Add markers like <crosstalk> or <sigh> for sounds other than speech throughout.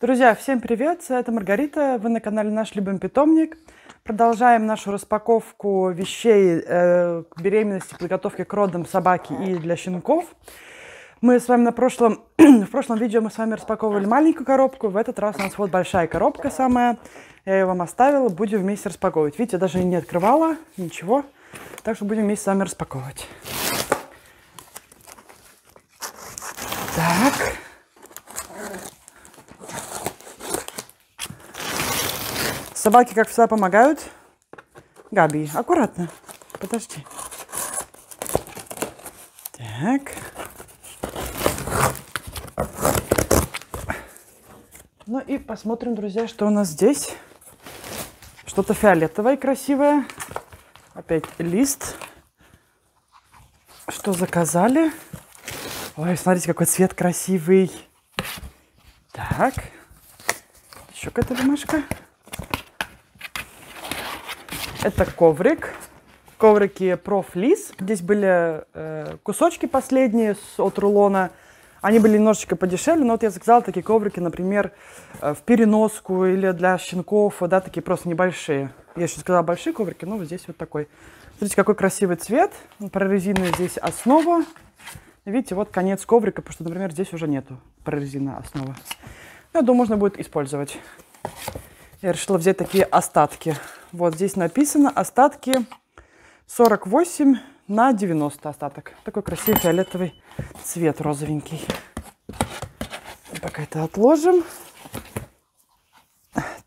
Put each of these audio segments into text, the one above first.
Друзья, всем привет! Это Маргарита, вы на канале «Наш любим питомник». Продолжаем нашу распаковку вещей э, к беременности, подготовки к родам собаки и для щенков. Мы с вами на прошлом, <clears throat> в прошлом видео мы с вами распаковывали маленькую коробку, в этот раз у нас вот большая коробка самая. Я ее вам оставила, будем вместе распаковывать. Видите, я даже не открывала, ничего. Так что будем вместе с вами распаковывать. Так... Собаки, как всегда, помогают. Габи, аккуратно. Подожди. Так. Ну и посмотрим, друзья, что у нас здесь. Что-то фиолетовое красивое. Опять лист. Что заказали? Ой, смотрите, какой цвет красивый. Так. Еще какая-то бумажка. Это коврик. Коврики профлис. Здесь были э, кусочки последние от рулона. Они были немножечко подешевле, но вот я заказала такие коврики, например, э, в переноску или для щенков, да, такие просто небольшие. Я еще сказала большие коврики, но вот здесь вот такой. Смотрите, какой красивый цвет. Прорезинная здесь основа. Видите, вот конец коврика, потому что, например, здесь уже нету прорезинная основа. Я думаю, можно будет использовать. Я решила взять такие остатки. Вот здесь написано остатки 48 на 90 остаток. Такой красивый фиолетовый цвет розовенький. Пока это отложим.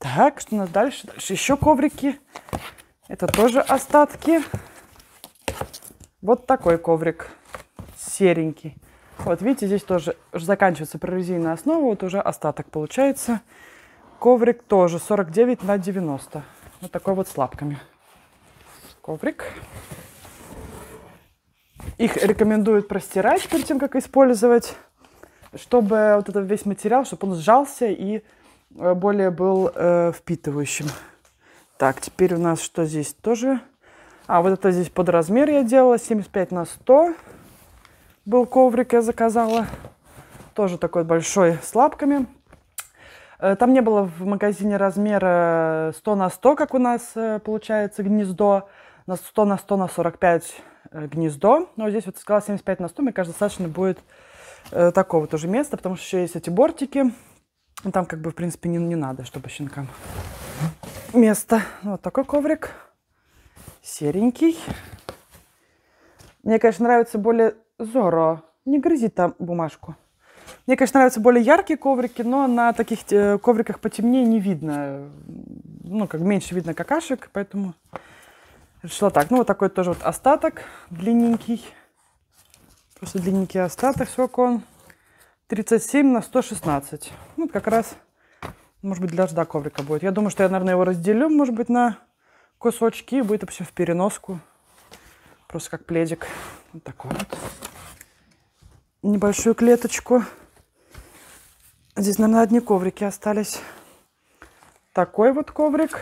Так, что у нас дальше? Дальше еще коврики. Это тоже остатки. Вот такой коврик. Серенький. Вот видите, здесь тоже заканчивается прорезиненная основа. Вот уже остаток получается. Коврик тоже 49 на 90. Вот такой вот с лапками. Коврик. Их рекомендуют простирать перед тем, как использовать, чтобы вот этот весь материал, чтобы он сжался и э, более был э, впитывающим. Так, теперь у нас что здесь тоже? А, вот это здесь под размер я делала, 75 на 100 был коврик, я заказала. Тоже такой большой с лапками. Э, там не было в магазине размера 100 на 100, как у нас э, получается гнездо, на 100 на 100 на 45 э, гнездо. Но здесь вот сказала 75 на 100, мне кажется, достаточно ну, будет такого тоже места, потому что еще есть эти бортики. Ну, там как бы, в принципе, не, не надо, чтобы щенкам место. Ну, вот такой коврик. Серенький. Мне, конечно, нравится более Зоро. Не грызи там бумажку. Мне, конечно, нравятся более яркие коврики, но на таких э, ковриках потемнее не видно. Ну, как меньше видно какашек, поэтому решила так. Ну, вот такой тоже вот остаток длинненький. Просто длинненький остаток. Сколько он? 37 на 116. Ну, как раз, может быть, для жда коврика будет. Я думаю, что я, наверное, его разделю, может быть, на кусочки. И будет вообще в переноску. Просто как пледик. Вот такой вот. Небольшую клеточку. Здесь, наверное, одни коврики остались. Такой вот коврик.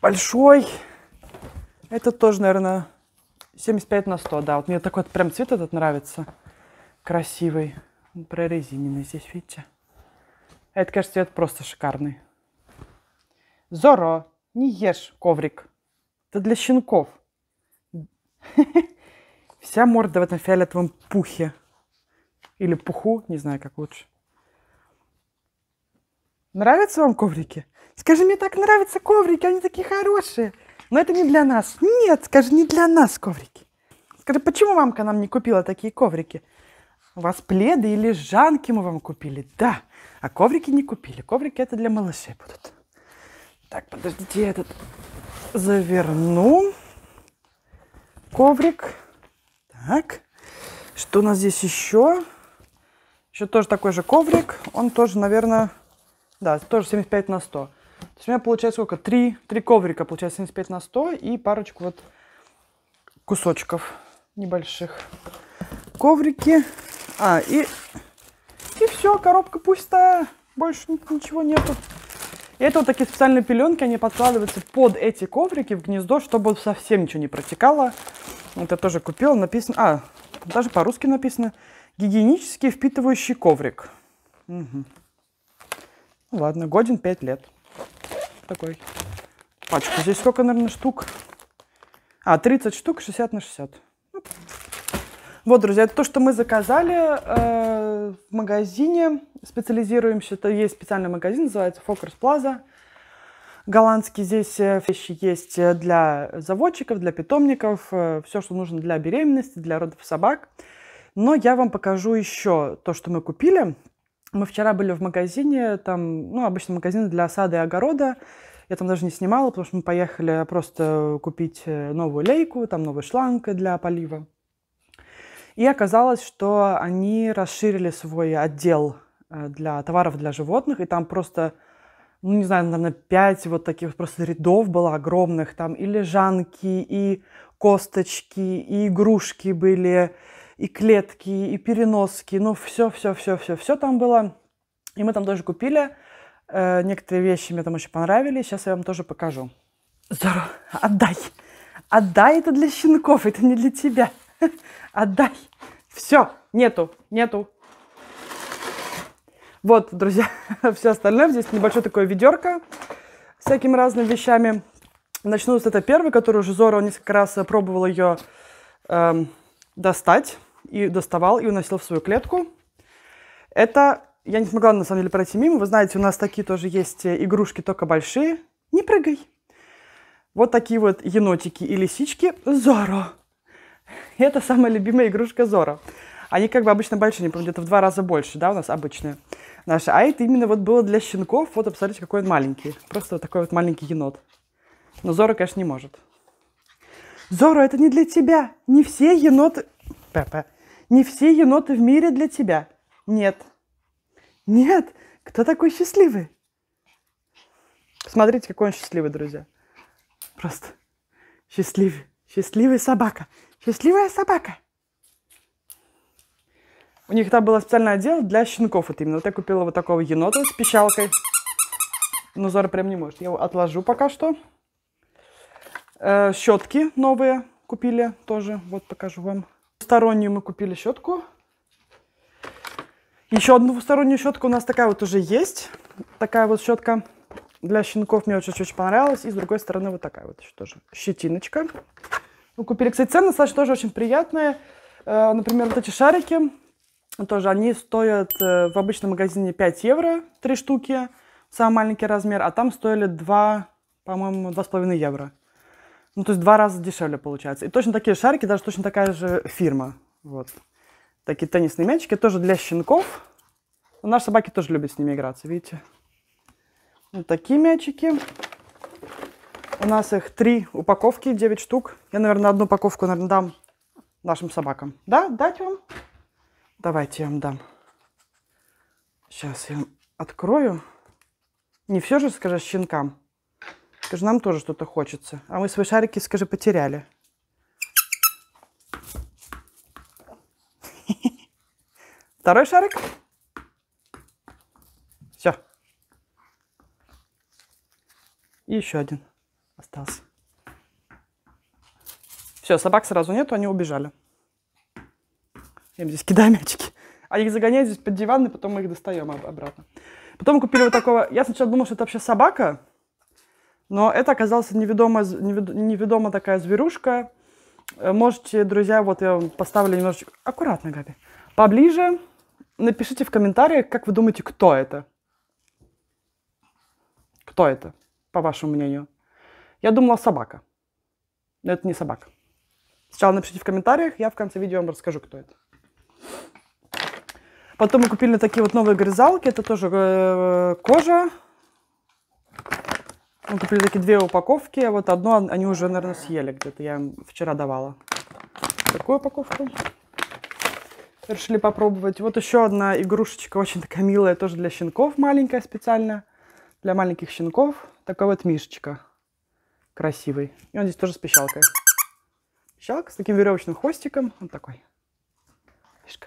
Большой. Это тоже, наверное, 75 на 100, да. Вот мне такой вот прям цвет этот нравится. Красивый. Он прорезиненный здесь, видите? Это, кажется, цвет просто шикарный. Зоро, не ешь коврик. Это для щенков. <laughs> Вся морда в этом фиолетовом пухе. Или пуху, не знаю, как лучше. Нравятся вам коврики? Скажи, мне так нравятся коврики, они такие хорошие. Но это не для нас. Нет, скажи, не для нас коврики. Скажи, почему мамка нам не купила такие коврики? У вас пледы или жанки мы вам купили? Да. А коврики не купили. Коврики это для малышей будут. Так, подождите, я этот заверну. Коврик. Так. Что у нас здесь еще? Еще тоже такой же коврик. Он тоже, наверное, да, тоже 75 на 100. То есть у меня получается сколько? Три, три коврика, получается 75 на 100 и парочку вот кусочков небольших. Коврики. А, и, и все, коробка пустая. Больше ничего нету. И это вот такие специальные пеленки, они подкладываются под эти коврики в гнездо, чтобы совсем ничего не протекало. Это тоже купил, написано... А, даже по-русски написано. гигиенический впитывающий коврик. Угу. Ну ладно, годен 5 лет. Такой. Пачка. Здесь сколько, наверное, штук? А, 30 штук, 60 на 60. Ну. Вот, друзья, это то, что мы заказали э, в магазине. Специализируемся, это есть специальный магазин, называется Фокерс Плаза. Голландский здесь э, вещи есть э, для заводчиков, для питомников, э, все, что нужно для беременности, для родов собак. Но я вам покажу еще то, что мы купили. Мы вчера были в магазине, там, ну, обычно магазин для сада и огорода. Я там даже не снимала, потому что мы поехали просто купить э, новую лейку, там новый шланг для полива. И оказалось, что они расширили свой отдел э, для товаров для животных, и там просто, ну, не знаю, наверное, пять вот таких просто рядов было огромных, там и лежанки, и косточки, и игрушки были, и клетки, и переноски, ну все, все, все, все, все там было. И мы там тоже купили. Э, некоторые вещи мне там очень понравились. Сейчас я вам тоже покажу. Здорово. Отдай. Отдай это для щенков, это не для тебя. <laughs> Отдай. Все, нету, нету. Вот, друзья, <laughs> все остальное. Здесь небольшое такое ведерко с всякими разными вещами. Начну с этой первой, которую уже Зора несколько раз пробовала ее эм, достать и доставал, и уносил в свою клетку. Это я не смогла, на самом деле, пройти мимо. Вы знаете, у нас такие тоже есть э, игрушки, только большие. Не прыгай. Вот такие вот енотики и лисички. Зоро. Это самая любимая игрушка Зоро. Они как бы обычно большие, не где-то в два раза больше, да, у нас обычные наши. А это именно вот было для щенков. Вот, посмотрите, какой он маленький. Просто вот такой вот маленький енот. Но Зоро, конечно, не может. Зоро, это не для тебя. Не все еноты... Пепе. Не все еноты в мире для тебя. Нет. Нет. Кто такой счастливый? Смотрите, какой он счастливый, друзья. Просто счастливый. Счастливая собака. Счастливая собака. У них там было специальное отдел для щенков. Это именно. Вот я купила вот такого енота с пищалкой. Но ну, Зора прям не может. Я его отложу пока что. Э, щетки новые купили тоже. Вот покажу вам. Стороннюю мы купили щетку. Еще одну двустороннюю щетку у нас такая вот уже есть. Такая вот щетка для щенков мне очень-очень понравилась. И с другой стороны вот такая вот еще тоже щетиночка. Мы купили, кстати, цены достаточно тоже очень приятные. Э, например, вот эти шарики, тоже они стоят э, в обычном магазине 5 евро, 3 штуки, самый маленький размер, а там стоили 2, по-моему, 2,5 евро. Ну, то есть два раза дешевле получается. И точно такие шарики, даже точно такая же фирма. Вот. Такие теннисные мячики, тоже для щенков. Но наши собаки тоже любят с ними играться, видите. Вот такие мячики. У нас их три упаковки, 9 штук. Я, наверное, одну упаковку, наверное, дам нашим собакам. Да, дать вам? Давайте я вам дам. Сейчас я вам открою. Не все же, скажешь, щенкам. Скажи, нам тоже что-то хочется. А мы свои шарики, скажи, потеряли. <laughs> Второй шарик. Все. И еще один остался. Все, собак сразу нету, они убежали. Я им здесь кидаю мячики. А их загоняют здесь под диван, и потом мы их достаем обратно. Потом купили вот такого... Я сначала думала, что это вообще собака, но это оказалась неведомая, неведомая такая зверушка. Э, можете, друзья, вот я поставлю немножечко... Аккуратно, Габи. Поближе. Напишите в комментариях, как вы думаете, кто это. Кто это, по вашему мнению? Я думала, собака. Но это не собака. Сначала напишите в комментариях, я в конце видео вам расскажу, кто это. Потом мы купили такие вот новые грызалки. Это тоже э, кожа мы купили такие две упаковки, а вот одну они уже, наверное, съели где-то, я им вчера давала. Такую упаковку. Решили попробовать. Вот еще одна игрушечка, очень такая милая, тоже для щенков маленькая специально. Для маленьких щенков. Такой вот мишечка. Красивый. И он здесь тоже с пищалкой. Пищалка с таким веревочным хвостиком. Он такой. Мишка.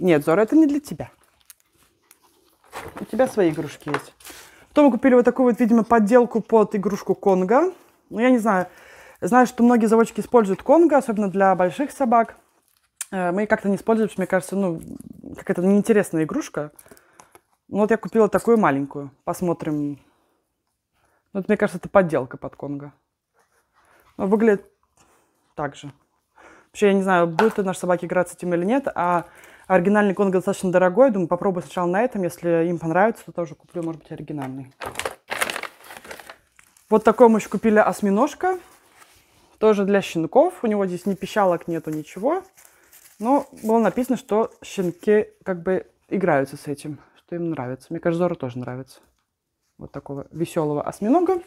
Нет, Зора, это не для тебя. У тебя свои игрушки есть. Потом мы купили вот такую вот, видимо, подделку под игрушку Конга. Ну, я не знаю. Знаю, что многие заводчики используют Конга, особенно для больших собак. Э, мы как-то не используем, мне кажется, ну, какая-то неинтересная игрушка. Ну, вот я купила такую маленькую. Посмотрим. Ну, вот, мне кажется, это подделка под Конго. Но ну, выглядит так же. Вообще, я не знаю, будет ли наш собака играть с этим или нет, а Оригинальный конго достаточно дорогой, думаю, попробую сначала на этом. Если им понравится, то тоже куплю, может быть, оригинальный. Вот такой мы еще купили осьминожка. Тоже для щенков. У него здесь ни пищалок нету, ничего. Но было написано, что щенки как бы играются с этим, что им нравится. Мне кажется, Зору тоже нравится. Вот такого веселого осьминога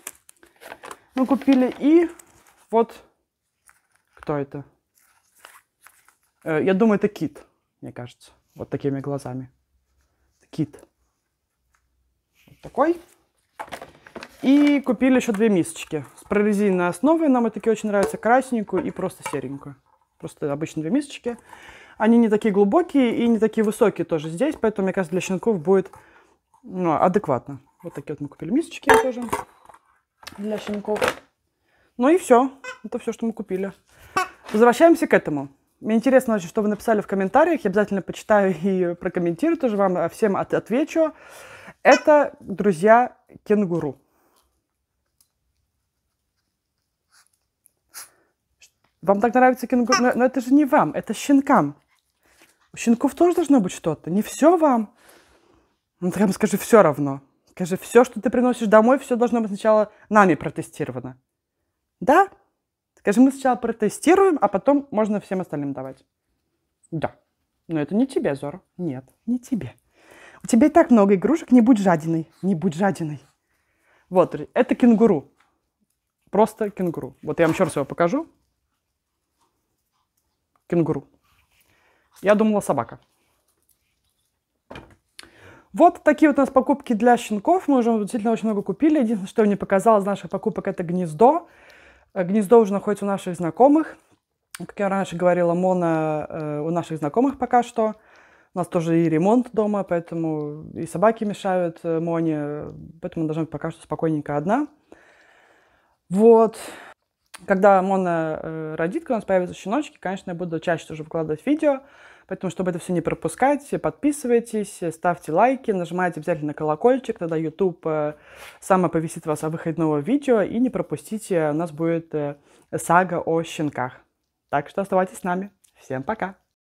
мы купили. И вот кто это? Э, я думаю, это кит мне кажется, вот такими глазами. Кит. Вот такой. И купили еще две мисочки с прорезиненной основой. Нам и такие очень нравятся, красненькую и просто серенькую. Просто обычные две мисочки. Они не такие глубокие и не такие высокие тоже здесь, поэтому, мне кажется, для щенков будет ну, адекватно. Вот такие вот мы купили мисочки тоже для щенков. Ну и все. Это все, что мы купили. Возвращаемся к этому. Мне интересно очень, что вы написали в комментариях. Я обязательно почитаю и прокомментирую тоже вам. А всем от отвечу. Это, друзья, кенгуру. Вам так нравится кенгуру? Но, но это же не вам, это щенкам. У щенков тоже должно быть что-то. Не все вам. Ну, прям скажи, все равно. Скажи, все, что ты приносишь домой, все должно быть сначала нами протестировано. Да? Скажи, мы сначала протестируем, а потом можно всем остальным давать. Да. Но это не тебе, Зор. Нет, не тебе. У тебя и так много игрушек, не будь жадиной. Не будь жадиной. Вот, это кенгуру. Просто кенгуру. Вот я вам еще раз его покажу. Кенгуру. Я думала собака. Вот такие вот у нас покупки для щенков. Мы уже действительно очень много купили. Единственное, что мне показалось из наших покупок, это гнездо. Э, гнездо уже находится у наших знакомых. Как я раньше говорила, моно э, у наших знакомых пока что. У нас тоже и ремонт дома, поэтому и собаки мешают э, Моне, поэтому она должна быть пока что спокойненько одна. Вот. Когда Мона э, родит, когда у нас появятся щеночки, конечно, я буду чаще уже выкладывать видео. Поэтому, чтобы это все не пропускать, подписывайтесь, ставьте лайки, нажимайте обязательно на колокольчик, тогда YouTube э, сам оповестит вас о выходе нового видео и не пропустите, у нас будет э, сага о щенках. Так что оставайтесь с нами. Всем пока!